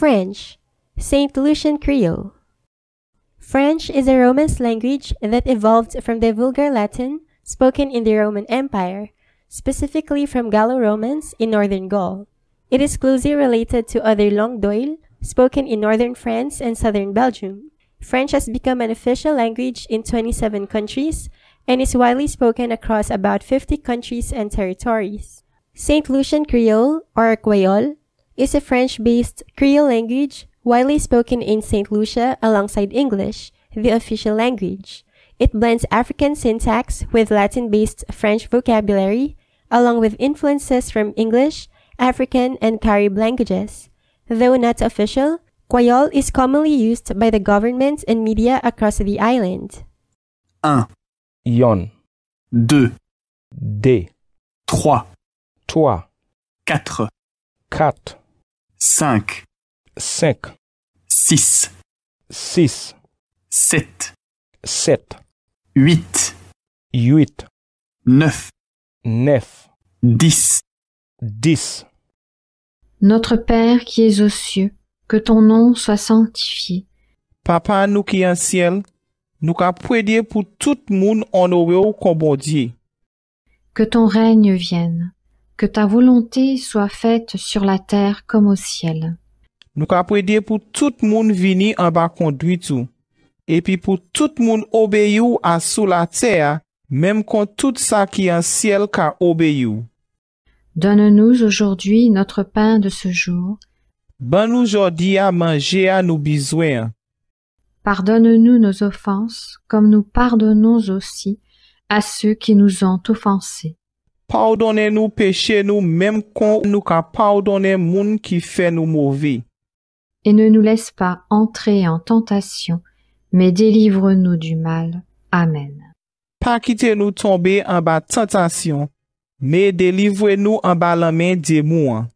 French, St. Lucian Creole. French is a Romance language that evolved from the Vulgar Latin spoken in the Roman Empire, specifically from gallo romans in northern Gaul. It is closely related to other Langue spoken in northern France and southern Belgium. French has become an official language in 27 countries and is widely spoken across about 50 countries and territories. St. Lucian Creole, or Creole, is a French-based Creole language widely spoken in St. Lucia alongside English, the official language. It blends African syntax with Latin-based French vocabulary, along with influences from English, African, and Carib languages. Though not official, Koyol is commonly used by the government and media across the island. 1. Yon. 2. Des. 3. Toi. 4. 4. 5 5 6 6 7 7 8 8 9 9 10 10 Notre Père qui es aux cieux, que ton nom soit sanctifié. Papa nous qui est en ciel, nous caprédier pour tout le monde honoré au Cambodge. Que ton règne vienne que ta volonté soit faite sur la terre comme au ciel. nous tout pour monde tout en vini conduit tout et puis pour tout monde obéir à sous la terre, même quand tout ça qui en ciel qu'a obéir. Donne-nous aujourd'hui notre pain de ce jour. Ben nous aujourd'hui à manger à nos besoins. Pardonne-nous nos offenses, comme nous pardonnons aussi à ceux qui nous ont offensés. Pa ou donen nou peche nou menm kon nou ka pa ou donen moun ki fe nou mouvi. E ne nou les pa entre en tentasyon, me delivre nou du mal. Amen. Pa kite nou tombe an ba tentasyon, me delivre nou an ba la men di mouan.